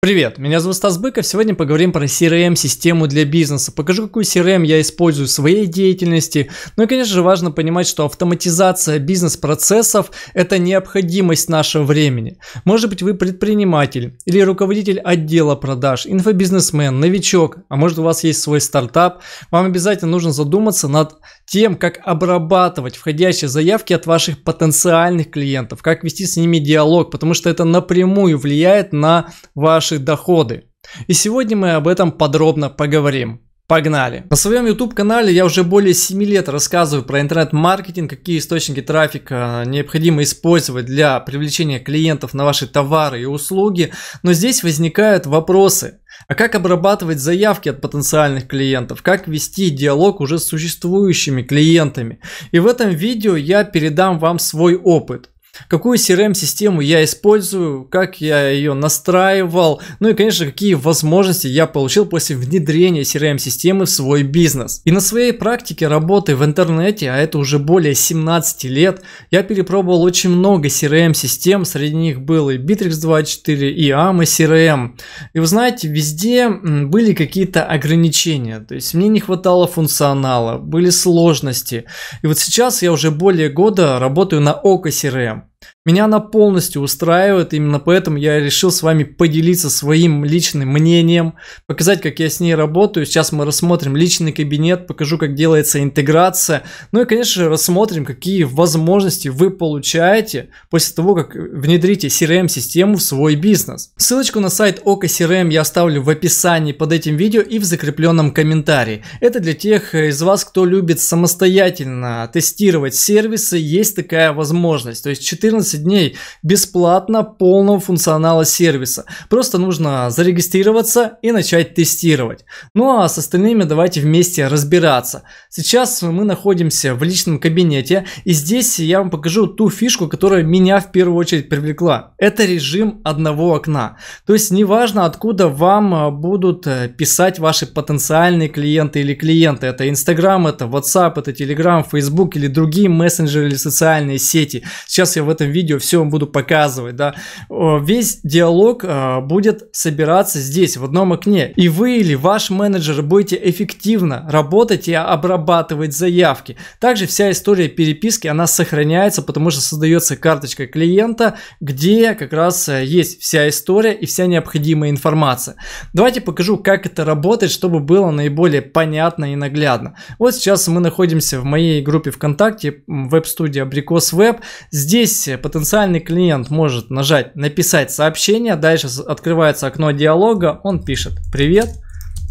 Привет, меня зовут Стас Быков, сегодня поговорим про CRM-систему для бизнеса, покажу какую CRM я использую в своей деятельности, ну и конечно же важно понимать, что автоматизация бизнес-процессов это необходимость нашего времени. Может быть вы предприниматель или руководитель отдела продаж, инфобизнесмен, новичок, а может у вас есть свой стартап, вам обязательно нужно задуматься над тем, как обрабатывать входящие заявки от ваших потенциальных клиентов, как вести с ними диалог, потому что это напрямую влияет на ваш ваши доходы. И сегодня мы об этом подробно поговорим. Погнали! На своем YouTube канале я уже более 7 лет рассказываю про интернет-маркетинг, какие источники трафика э, необходимо использовать для привлечения клиентов на ваши товары и услуги, но здесь возникают вопросы. А как обрабатывать заявки от потенциальных клиентов? Как вести диалог уже с существующими клиентами? И в этом видео я передам вам свой опыт какую CRM-систему я использую, как я ее настраивал, ну и, конечно, какие возможности я получил после внедрения CRM-системы в свой бизнес. И на своей практике работы в интернете, а это уже более 17 лет, я перепробовал очень много CRM-систем, среди них был и Bittrex24, и AMA CRM. И вы знаете, везде были какие-то ограничения, то есть мне не хватало функционала, были сложности. И вот сейчас я уже более года работаю на ОКО CRM. Меня она полностью устраивает, именно поэтому я решил с вами поделиться своим личным мнением, показать, как я с ней работаю. Сейчас мы рассмотрим личный кабинет, покажу, как делается интеграция. Ну и, конечно же, рассмотрим, какие возможности вы получаете после того, как внедрите CRM-систему эм в свой бизнес. Ссылочку на сайт ОКО CRM эм я оставлю в описании под этим видео и в закрепленном комментарии. Это для тех из вас, кто любит самостоятельно тестировать сервисы, есть такая возможность. То есть 14 15 дней бесплатно полного функционала сервиса. Просто нужно зарегистрироваться и начать тестировать. Ну а с остальными давайте вместе разбираться. Сейчас мы находимся в личном кабинете и здесь я вам покажу ту фишку, которая меня в первую очередь привлекла. Это режим одного окна. То есть неважно откуда вам а, будут э, писать ваши потенциальные клиенты или клиенты. Это Инстаграм, это WhatsApp, это Telegram, Facebook или другие мессенджеры или социальные сети. Сейчас я в этом видео видео все вам буду показывать, да, весь диалог а, будет собираться здесь, в одном окне. И вы или ваш менеджер будете эффективно работать и обрабатывать заявки. Также вся история переписки, она сохраняется, потому что создается карточка клиента, где как раз э, есть вся история и вся необходимая информация. Давайте покажу, как это работает, чтобы было наиболее понятно и наглядно. Вот сейчас мы находимся в моей группе ВКонтакте, веб-студия Абрикос Веб. Здесь э, потенциальный клиент может нажать «Написать сообщение», дальше открывается окно диалога, он пишет «Привет,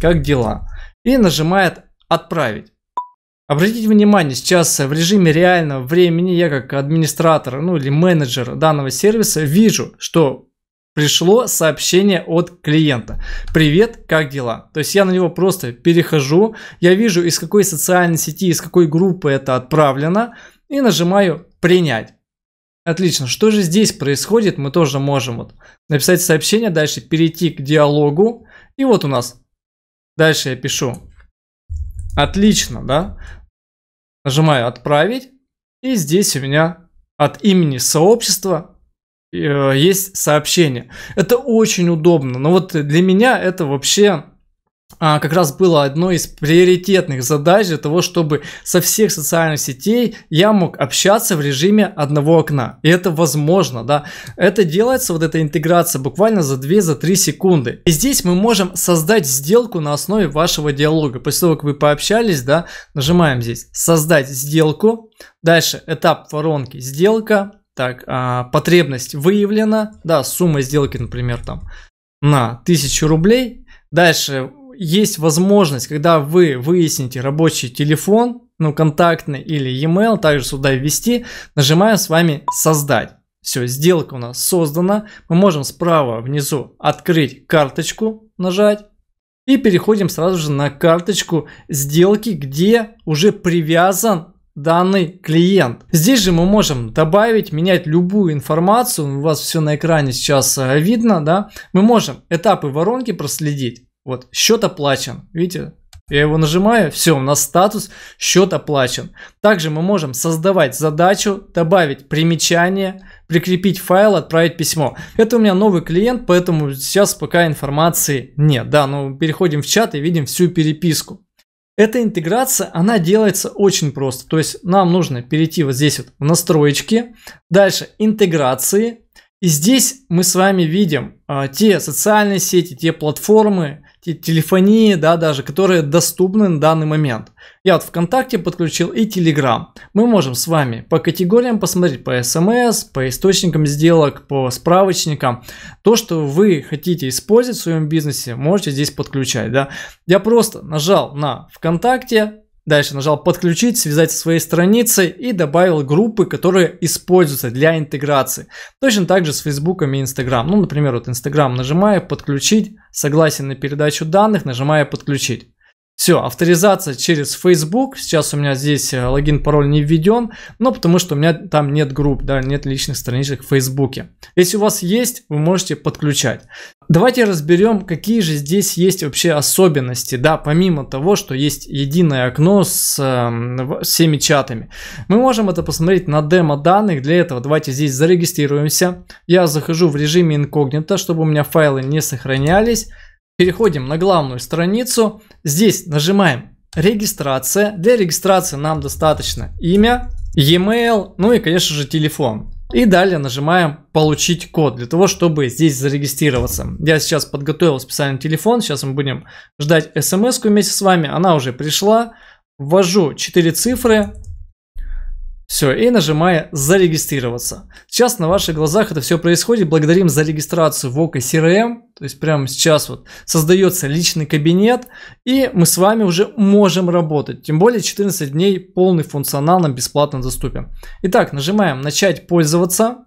как дела?» и нажимает «Отправить». Обратите внимание, сейчас в режиме реального времени я как администратор, ну или менеджер данного сервиса вижу, что пришло сообщение от клиента. Привет, как дела? То есть я на него просто перехожу, я вижу из какой социальной сети, из какой группы это отправлено и нажимаю принять. Отлично. Что же здесь происходит, мы тоже можем вот написать сообщение, дальше перейти к диалогу. И вот у нас. Дальше я пишу. Отлично, да? Нажимаю «Отправить». И здесь у меня от имени сообщества э, есть сообщение. Это очень удобно. Но вот для меня это вообще а, как раз было одной из приоритетных задач для того, чтобы со всех социальных сетей я мог общаться в режиме одного окна. И это возможно, да. Это делается, вот эта интеграция, буквально за 2-3 секунды. И здесь мы можем создать сделку на основе вашего диалога. После того, как вы пообщались, да, нажимаем здесь «Создать сделку». Дальше этап воронки «Сделка». Так, а, потребность выявлена, да, сумма сделки, например, там на 1000 рублей. Дальше есть возможность, когда вы выясните рабочий телефон, ну, контактный или e-mail, также сюда ввести, нажимая с вами «Создать». Все, сделка у нас создана. Мы можем справа внизу открыть карточку, нажать. И переходим сразу же на карточку сделки, где уже привязан данный клиент. Здесь же мы можем добавить, менять любую информацию. У вас все на экране сейчас э, видно, да. Мы можем этапы воронки проследить. Вот, счет оплачен. Видите, я его нажимаю, все, у нас статус, счет оплачен. Также мы можем создавать задачу, добавить примечание, прикрепить файл, отправить письмо. Это у меня новый клиент, поэтому сейчас пока информации нет. Да, но ну, переходим в чат и видим всю переписку. Эта интеграция, она делается очень просто. То есть нам нужно перейти вот здесь вот в настройки, дальше интеграции. И здесь мы с вами видим э, те социальные сети, те платформы, телефонии, да, даже, которые доступны на данный момент. Я вот ВКонтакте подключил и Телеграм. Мы можем с вами по категориям посмотреть по СМС, по источникам сделок, по справочникам. То, что вы хотите использовать в своем бизнесе, можете здесь подключать, да. Я просто нажал на ВКонтакте, Дальше нажал подключить, связать со своей страницей и добавил группы, которые используются для интеграции. Точно так же с Фейсбуком и Инстаграм. Ну, например, вот Инстаграм. нажимаю подключить, согласен на передачу данных, нажимаю подключить. Все, авторизация через Facebook. Сейчас у меня здесь э, логин, пароль не введен, но потому что у меня там нет групп, да, нет личных страничек в Facebook. Если у вас есть, вы можете подключать. Давайте разберем, какие же здесь есть вообще особенности, да, помимо того, что есть единое окно с э, всеми чатами. Мы можем это посмотреть на демо данных, для этого давайте здесь зарегистрируемся. Я захожу в режиме инкогнито, чтобы у меня файлы не сохранялись. Переходим на главную страницу, здесь нажимаем регистрация. Для регистрации нам достаточно имя, e-mail, ну и конечно же телефон. И далее нажимаем «Получить код» для того, чтобы здесь зарегистрироваться. Я сейчас подготовил специальный телефон, сейчас мы будем ждать смс вместе с вами, она уже пришла. Ввожу 4 цифры, все, и нажимая «Зарегистрироваться». Сейчас на ваших глазах это все происходит. Благодарим за регистрацию в ОКО CRM. Эм. То есть прямо сейчас вот создается личный кабинет, и мы с вами уже можем работать. Тем более 14 дней полный функционал нам бесплатно доступен. Итак, нажимаем «Начать пользоваться».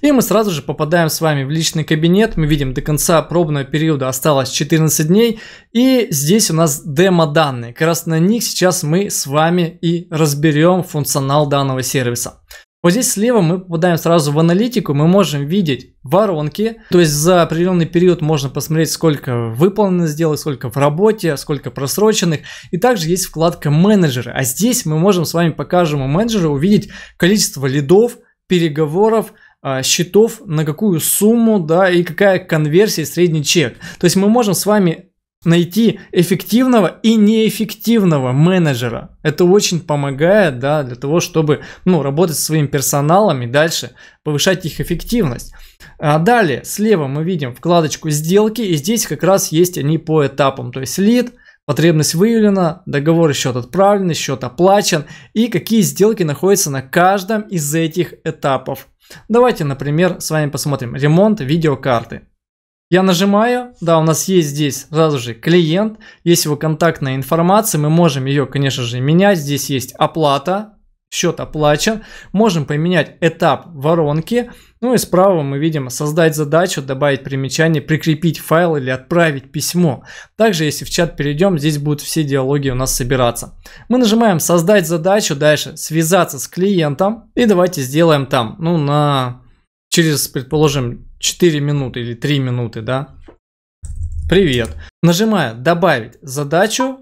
И мы сразу же попадаем с вами в личный кабинет. Мы видим, до конца пробного периода осталось 14 дней. И здесь у нас демо-данные. Как раз на них сейчас мы с вами и разберем функционал данного сервиса. Вот здесь слева мы попадаем сразу в аналитику, мы можем видеть воронки, то есть за определенный период можно посмотреть, сколько выполнено сделок, сколько в работе, сколько просроченных. И также есть вкладка менеджеры, а здесь мы можем с вами по каждому менеджеру увидеть количество лидов, переговоров, а, счетов, на какую сумму, да, и какая конверсия средний чек. То есть мы можем с вами найти эффективного и неэффективного менеджера. Это очень помогает, да, для того, чтобы, ну, работать со своим персоналом и дальше повышать их эффективность. А далее, слева мы видим вкладочку сделки, и здесь как раз есть они по этапам, то есть лид – Потребность выявлена, договор счет отправлен, счет оплачен и какие сделки находятся на каждом из этих этапов. Давайте, например, с вами посмотрим ремонт видеокарты. Я нажимаю, да, у нас есть здесь сразу же клиент, есть его контактная информация, мы можем ее, конечно же, менять. Здесь есть оплата, счет оплачен. Можем поменять этап воронки, ну и справа мы видим создать задачу, добавить примечание, прикрепить файл или отправить письмо. Также если в чат перейдем, здесь будут все диалоги у нас собираться. Мы нажимаем создать задачу, дальше связаться с клиентом и давайте сделаем там, ну на через, предположим, 4 минуты или 3 минуты, да. Привет. Нажимаю добавить задачу.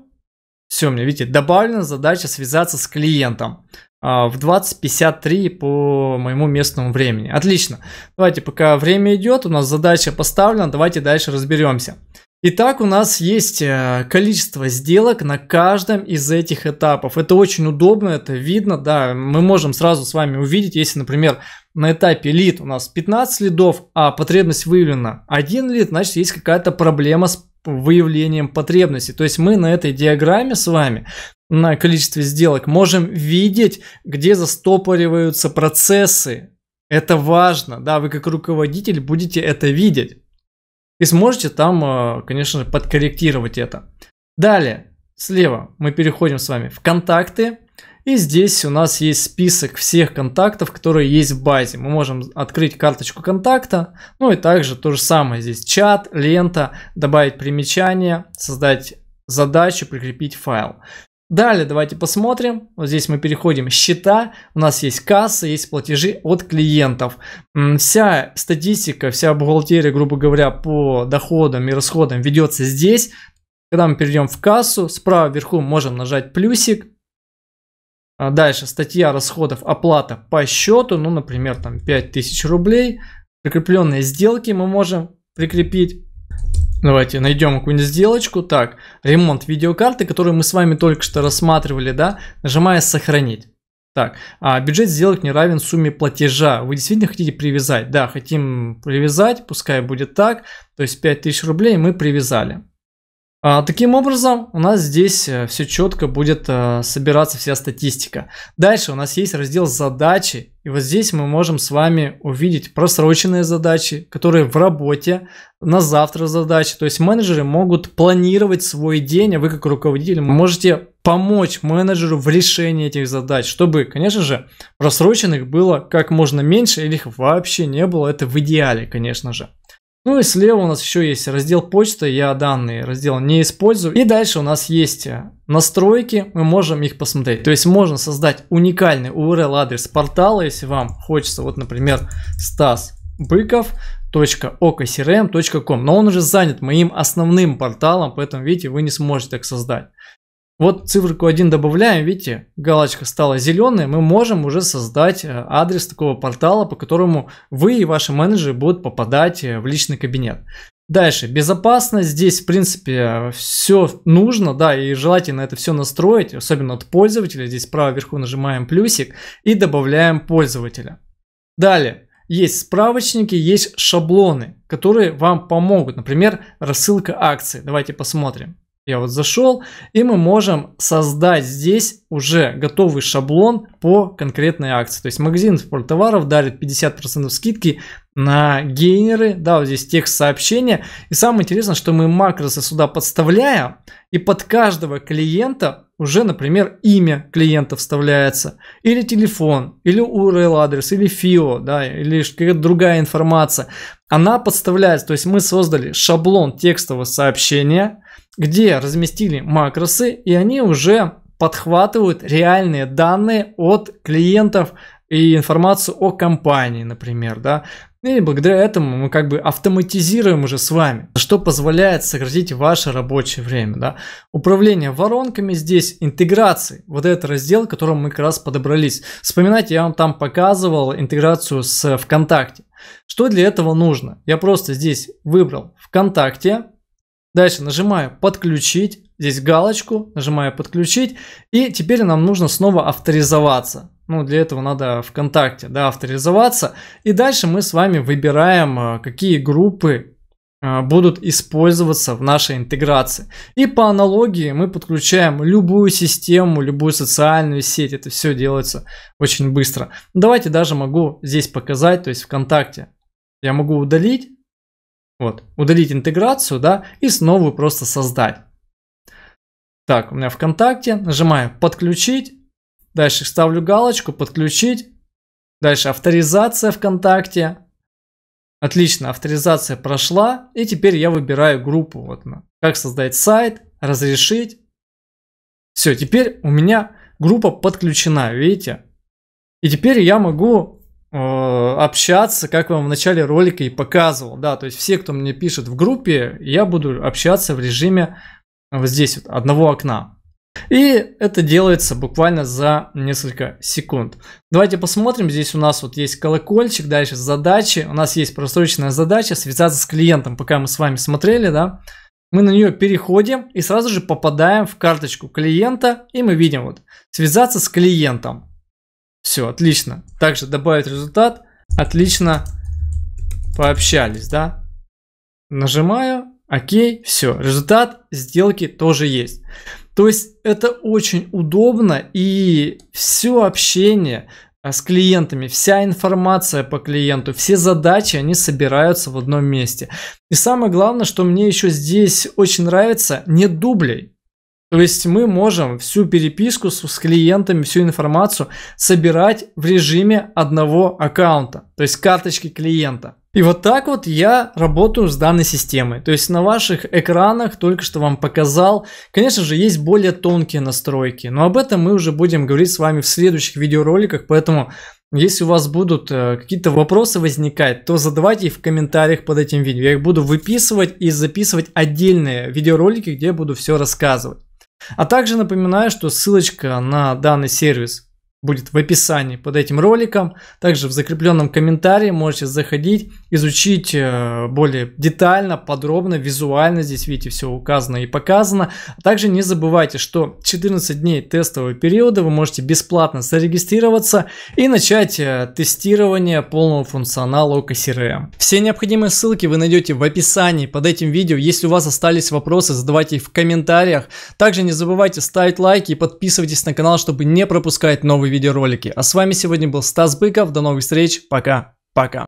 Все, мне видите, добавлена задача связаться с клиентом. А, в 20.53 по моему местному времени. Отлично. Давайте, пока время идет, у нас задача поставлена, давайте дальше разберемся. Итак, у нас есть э, количество сделок на каждом из этих этапов. Это очень удобно, это видно, да, мы можем сразу с вами увидеть, если, например, на этапе лид у нас 15 лидов, а потребность выявлена 1 лид, значит есть какая-то проблема с выявлением потребности. То есть мы на этой диаграмме с вами на количестве сделок, можем видеть, где застопориваются процессы. Это важно, да, вы как руководитель будете это видеть. И сможете там, э, конечно же, подкорректировать это. Далее, слева мы переходим с вами в контакты. И здесь у нас есть список всех контактов, которые есть в базе. Мы можем открыть карточку контакта. Ну и также то же самое здесь. Чат, лента, добавить примечание, создать задачу, прикрепить файл. Далее давайте посмотрим. Вот здесь мы переходим счета. У нас есть касса, есть платежи от клиентов. Вся статистика, вся бухгалтерия, грубо говоря, по доходам и расходам ведется здесь. Когда мы перейдем в кассу, справа вверху можем нажать плюсик. А дальше статья расходов оплата по счету, ну, например, там 5000 рублей. Прикрепленные сделки мы можем прикрепить. Давайте найдем какую-нибудь сделочку. Так, ремонт видеокарты, которую мы с вами только что рассматривали, да, нажимая «Сохранить». Так, а бюджет сделок не равен сумме платежа. Вы действительно хотите привязать? Да, хотим привязать, пускай будет так. То есть 5000 рублей мы привязали. А, таким образом, у нас здесь э, все четко будет э, собираться вся статистика. Дальше у нас есть раздел задачи, и вот здесь мы можем с вами увидеть просроченные задачи, которые в работе, на завтра задачи. То есть менеджеры могут планировать свой день, а вы как руководитель можете помочь менеджеру в решении этих задач, чтобы, конечно же, просроченных было как можно меньше или их вообще не было. Это в идеале, конечно же. Ну и слева у нас еще есть раздел почта, я данные раздел не использую. И дальше у нас есть э, настройки, мы можем их посмотреть. То есть можно создать уникальный URL адрес портала, если вам хочется, вот например, Стас Быков, .okcrm.com, но он уже занят моим основным порталом, поэтому, видите, вы не сможете так создать. Вот циферку 1 добавляем, видите, галочка стала зеленой, мы можем уже создать э, адрес такого портала, по которому вы и ваши менеджеры будут попадать э, в личный кабинет. Дальше, безопасность, здесь в принципе все нужно, да, и желательно это все настроить, особенно от пользователя, здесь справа вверху нажимаем плюсик и добавляем пользователя. Далее, есть справочники, есть шаблоны, которые вам помогут, например, рассылка акций, давайте посмотрим. Я вот зашел, и мы можем создать здесь уже готовый шаблон по конкретной акции. То есть магазин товаров дарит 50% скидки на гейнеры, да, вот здесь текст сообщения. И самое интересное, что мы макросы сюда подставляя и под каждого клиента уже, например, имя клиента вставляется, или телефон, или URL-адрес, или FIO, да, или какая-то другая информация. Она подставляется, то есть мы создали шаблон текстового сообщения, где разместили макросы, и они уже подхватывают реальные данные от клиентов и информацию о компании, например, да. И благодаря этому мы как бы автоматизируем уже с вами, что позволяет сократить ваше рабочее время, да. Управление воронками здесь, интеграции, вот этот раздел, к которому мы как раз подобрались. Вспоминайте, я вам там показывал интеграцию с ВКонтакте. Что для этого нужно? Я просто здесь выбрал ВКонтакте, Дальше нажимаю подключить, здесь галочку, нажимаю подключить. И теперь нам нужно снова авторизоваться. Ну, для этого надо ВКонтакте, да, авторизоваться. И дальше мы с вами выбираем, э, какие группы э, будут использоваться в нашей интеграции. И по аналогии мы подключаем любую систему, любую социальную сеть. Это все делается очень быстро. Давайте даже могу здесь показать, то есть ВКонтакте. Я могу удалить вот, удалить интеграцию, да, и снова просто создать. Так, у меня ВКонтакте, нажимаю подключить, дальше ставлю галочку подключить, дальше авторизация ВКонтакте. Отлично, авторизация прошла, и теперь я выбираю группу. Вот, как создать сайт, разрешить. Все, теперь у меня группа подключена, видите? И теперь я могу Э, общаться, как вам в начале ролика и показывал, да, то есть все, кто мне пишет в группе, я буду общаться в режиме вот здесь вот одного окна. И это делается буквально за несколько секунд. Давайте посмотрим, здесь у нас вот есть колокольчик, дальше задачи, у нас есть просроченная задача связаться с клиентом, пока мы с вами смотрели, да, мы на нее переходим и сразу же попадаем в карточку клиента, и мы видим вот связаться с клиентом. Все, отлично. Также добавить результат. Отлично. Пообщались, да? Нажимаю. Окей, все. Результат сделки тоже есть. То есть это очень удобно и все общение а, с клиентами, вся информация по клиенту, все задачи, они собираются в одном месте. И самое главное, что мне еще здесь очень нравится, нет дублей. То есть мы можем всю переписку с, с клиентами, всю информацию собирать в режиме одного аккаунта, то есть карточки клиента. И вот так вот я работаю с данной системой. То есть на ваших экранах только что вам показал. Конечно же, есть более тонкие настройки, но об этом мы уже будем говорить с вами в следующих видеороликах, поэтому если у вас будут э, какие-то вопросы возникать, то задавайте их в комментариях под этим видео. Я их буду выписывать и записывать отдельные видеоролики, где я буду все рассказывать. А также напоминаю, что ссылочка на данный сервис будет в описании под этим роликом. Также в закрепленном комментарии можете заходить, изучить э, более детально, подробно, визуально. Здесь, видите, все указано и показано. Также не забывайте, что 14 дней тестового периода вы можете бесплатно зарегистрироваться и начать э, тестирование полного функционала ОК CRM. Все необходимые ссылки вы найдете в описании под этим видео. Если у вас остались вопросы, задавайте их в комментариях. Также не забывайте ставить лайки и подписывайтесь на канал, чтобы не пропускать новые видеоролики. А с вами сегодня был Стас Быков. До новых встреч. Пока. Пока.